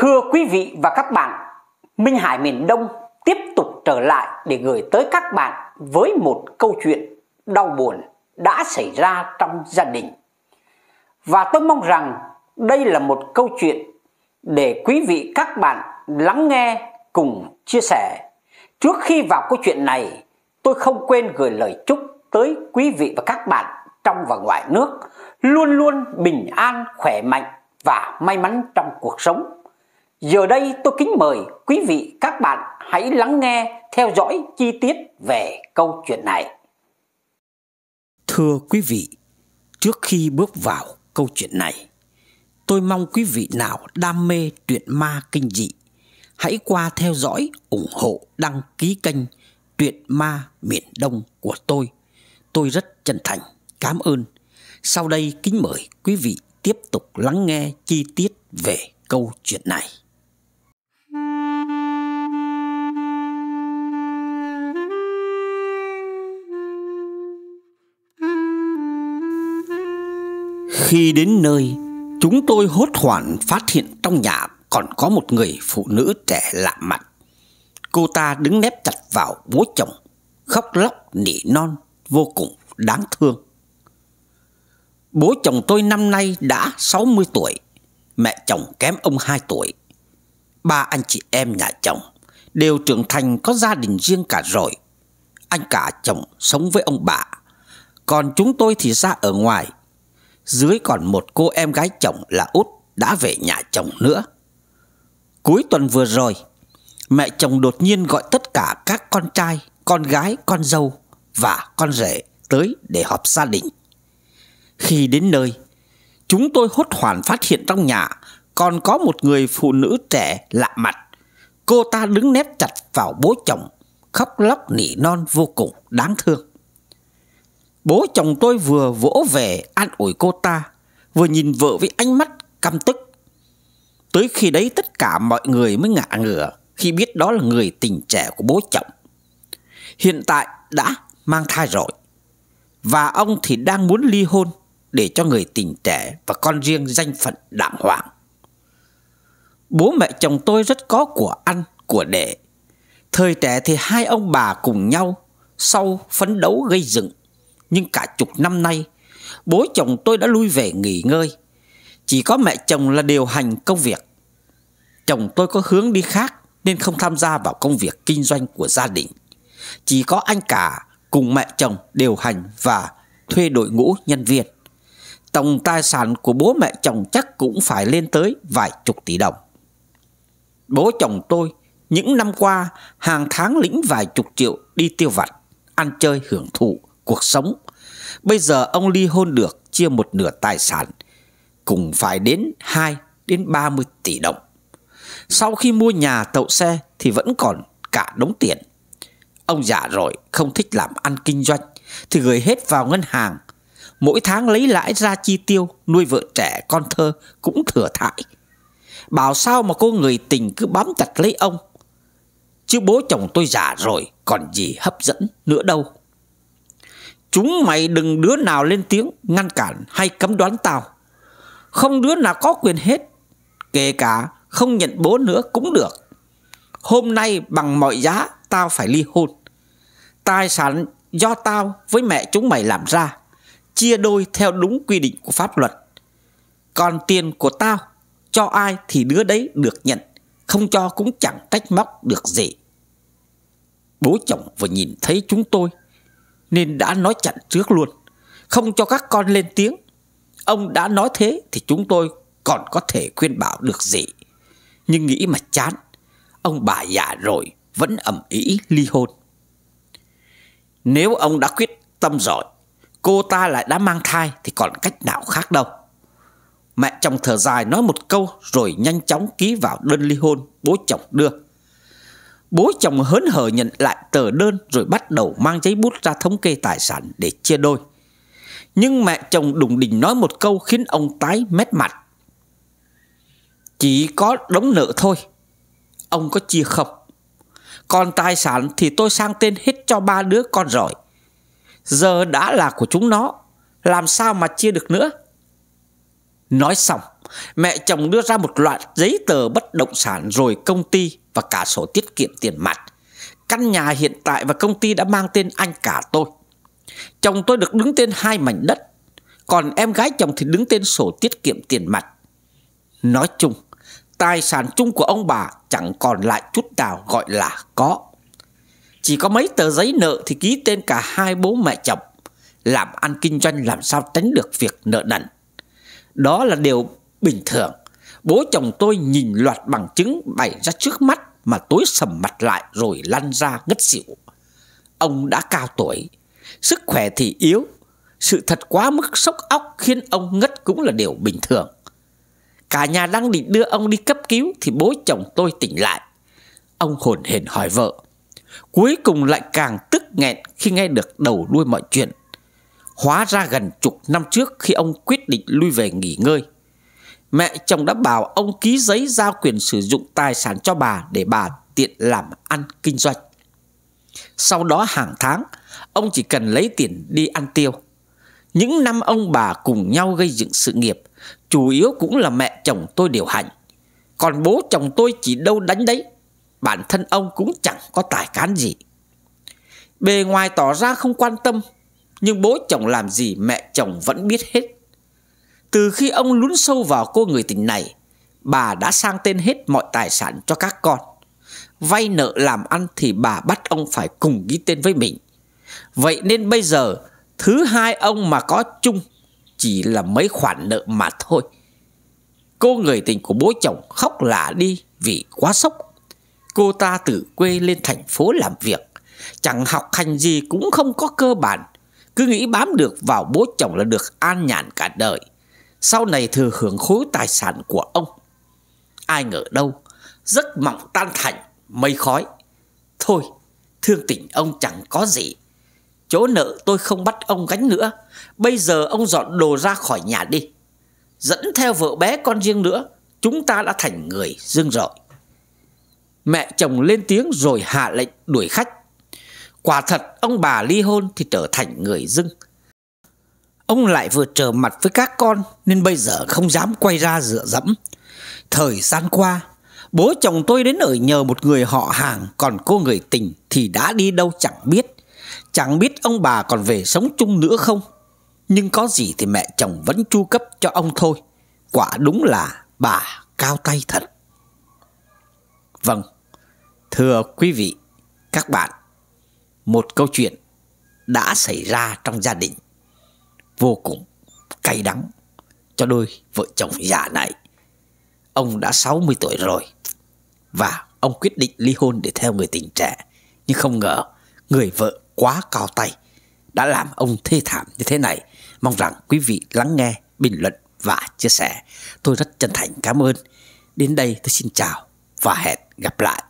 Thưa quý vị và các bạn, Minh Hải miền Đông tiếp tục trở lại để gửi tới các bạn với một câu chuyện đau buồn đã xảy ra trong gia đình. Và tôi mong rằng đây là một câu chuyện để quý vị các bạn lắng nghe cùng chia sẻ. Trước khi vào câu chuyện này, tôi không quên gửi lời chúc tới quý vị và các bạn trong và ngoài nước luôn luôn bình an, khỏe mạnh và may mắn trong cuộc sống. Giờ đây tôi kính mời quý vị các bạn hãy lắng nghe theo dõi chi tiết về câu chuyện này. Thưa quý vị, trước khi bước vào câu chuyện này, tôi mong quý vị nào đam mê truyện ma kinh dị hãy qua theo dõi, ủng hộ, đăng ký kênh Truyện ma miền Đông của tôi. Tôi rất chân thành cảm ơn. Sau đây kính mời quý vị tiếp tục lắng nghe chi tiết về câu chuyện này. Khi đến nơi, chúng tôi hốt hoảng phát hiện trong nhà còn có một người phụ nữ trẻ lạ mặt. Cô ta đứng nép chặt vào bố chồng, khóc lóc nỉ non, vô cùng đáng thương. Bố chồng tôi năm nay đã 60 tuổi, mẹ chồng kém ông 2 tuổi. Ba anh chị em nhà chồng đều trưởng thành có gia đình riêng cả rồi. Anh cả chồng sống với ông bà, còn chúng tôi thì ra ở ngoài dưới còn một cô em gái chồng là Út đã về nhà chồng nữa. Cuối tuần vừa rồi, mẹ chồng đột nhiên gọi tất cả các con trai, con gái, con dâu và con rể tới để họp gia đình. Khi đến nơi, chúng tôi hốt hoảng phát hiện trong nhà còn có một người phụ nữ trẻ lạ mặt. Cô ta đứng nép chặt vào bố chồng, khóc lóc nỉ non vô cùng đáng thương. Bố chồng tôi vừa vỗ về an ủi cô ta Vừa nhìn vợ với ánh mắt căm tức Tới khi đấy tất cả mọi người mới ngạ ngửa Khi biết đó là người tình trẻ của bố chồng Hiện tại đã mang thai rồi Và ông thì đang muốn ly hôn Để cho người tình trẻ và con riêng danh phận đàng hoàng Bố mẹ chồng tôi rất có của ăn, của để Thời trẻ thì hai ông bà cùng nhau Sau phấn đấu gây dựng nhưng cả chục năm nay bố chồng tôi đã lui về nghỉ ngơi chỉ có mẹ chồng là điều hành công việc chồng tôi có hướng đi khác nên không tham gia vào công việc kinh doanh của gia đình chỉ có anh cả cùng mẹ chồng điều hành và thuê đội ngũ nhân viên tổng tài sản của bố mẹ chồng chắc cũng phải lên tới vài chục tỷ đồng bố chồng tôi những năm qua hàng tháng lĩnh vài chục triệu đi tiêu vặt ăn chơi hưởng thụ cuộc sống Bây giờ ông ly hôn được chia một nửa tài sản Cùng phải đến 2 đến 30 tỷ đồng Sau khi mua nhà tậu xe thì vẫn còn cả đống tiền Ông già rồi không thích làm ăn kinh doanh Thì gửi hết vào ngân hàng Mỗi tháng lấy lãi ra chi tiêu Nuôi vợ trẻ con thơ cũng thừa thãi Bảo sao mà cô người tình cứ bám chặt lấy ông Chứ bố chồng tôi già rồi Còn gì hấp dẫn nữa đâu Chúng mày đừng đứa nào lên tiếng Ngăn cản hay cấm đoán tao Không đứa nào có quyền hết Kể cả không nhận bố nữa cũng được Hôm nay bằng mọi giá Tao phải ly hôn Tài sản do tao với mẹ chúng mày làm ra Chia đôi theo đúng quy định của pháp luật Còn tiền của tao Cho ai thì đứa đấy được nhận Không cho cũng chẳng trách móc được gì Bố chồng vừa nhìn thấy chúng tôi nên đã nói chặn trước luôn Không cho các con lên tiếng Ông đã nói thế thì chúng tôi còn có thể khuyên bảo được gì Nhưng nghĩ mà chán Ông bà già rồi vẫn ẩm ý ly hôn Nếu ông đã quyết tâm rồi Cô ta lại đã mang thai thì còn cách nào khác đâu Mẹ chồng thở dài nói một câu rồi nhanh chóng ký vào đơn ly hôn bố chồng đưa Bố chồng hớn hở nhận lại tờ đơn rồi bắt đầu mang giấy bút ra thống kê tài sản để chia đôi. Nhưng mẹ chồng đùng đỉnh nói một câu khiến ông tái mét mặt. Chỉ có đống nợ thôi. Ông có chia không? Còn tài sản thì tôi sang tên hết cho ba đứa con rồi. Giờ đã là của chúng nó, làm sao mà chia được nữa? Nói xong, mẹ chồng đưa ra một loạt giấy tờ bất động sản rồi công ty và cả sổ tiết kiệm tiền mặt. Căn nhà hiện tại và công ty đã mang tên anh cả tôi. Chồng tôi được đứng tên hai mảnh đất, còn em gái chồng thì đứng tên sổ tiết kiệm tiền mặt. Nói chung, tài sản chung của ông bà chẳng còn lại chút nào gọi là có. Chỉ có mấy tờ giấy nợ thì ký tên cả hai bố mẹ chồng. Làm ăn kinh doanh làm sao tránh được việc nợ nần. Đó là điều bình thường. Bố chồng tôi nhìn loạt bằng chứng bày ra trước mắt mà tối sầm mặt lại rồi lăn ra ngất xỉu. Ông đã cao tuổi, sức khỏe thì yếu, sự thật quá mức sốc óc khiến ông ngất cũng là điều bình thường. Cả nhà đang định đưa ông đi cấp cứu thì bố chồng tôi tỉnh lại. Ông hồn hển hỏi vợ. Cuối cùng lại càng tức nghẹn khi nghe được đầu đuôi mọi chuyện. Hóa ra gần chục năm trước khi ông quyết định lui về nghỉ ngơi Mẹ chồng đã bảo ông ký giấy giao quyền sử dụng tài sản cho bà để bà tiện làm ăn kinh doanh. Sau đó hàng tháng, ông chỉ cần lấy tiền đi ăn tiêu. Những năm ông bà cùng nhau gây dựng sự nghiệp, chủ yếu cũng là mẹ chồng tôi điều hành. Còn bố chồng tôi chỉ đâu đánh đấy, bản thân ông cũng chẳng có tài cán gì. Bề ngoài tỏ ra không quan tâm, nhưng bố chồng làm gì mẹ chồng vẫn biết hết. Từ khi ông lún sâu vào cô người tình này, bà đã sang tên hết mọi tài sản cho các con. Vay nợ làm ăn thì bà bắt ông phải cùng ghi tên với mình. Vậy nên bây giờ, thứ hai ông mà có chung chỉ là mấy khoản nợ mà thôi. Cô người tình của bố chồng khóc lạ đi vì quá sốc. Cô ta từ quê lên thành phố làm việc, chẳng học hành gì cũng không có cơ bản, cứ nghĩ bám được vào bố chồng là được an nhàn cả đời sau này thừa hưởng khối tài sản của ông. Ai ngờ đâu, rất mộng tan thành, mây khói. Thôi, thương tình ông chẳng có gì. Chỗ nợ tôi không bắt ông gánh nữa, bây giờ ông dọn đồ ra khỏi nhà đi. Dẫn theo vợ bé con riêng nữa, chúng ta đã thành người dương rồi Mẹ chồng lên tiếng rồi hạ lệnh đuổi khách. Quả thật ông bà ly hôn thì trở thành người dưng Ông lại vừa trở mặt với các con Nên bây giờ không dám quay ra dựa dẫm Thời gian qua Bố chồng tôi đến ở nhờ một người họ hàng Còn cô người tình thì đã đi đâu chẳng biết Chẳng biết ông bà còn về sống chung nữa không Nhưng có gì thì mẹ chồng vẫn chu cấp cho ông thôi Quả đúng là bà cao tay thật Vâng Thưa quý vị, các bạn Một câu chuyện đã xảy ra trong gia đình vô cùng cay đắng cho đôi vợ chồng già này. Ông đã 60 tuổi rồi và ông quyết định ly hôn để theo người tình trẻ. Nhưng không ngờ người vợ quá cao tay đã làm ông thê thảm như thế này. Mong rằng quý vị lắng nghe, bình luận và chia sẻ. Tôi rất chân thành cảm ơn. Đến đây tôi xin chào và hẹn gặp lại.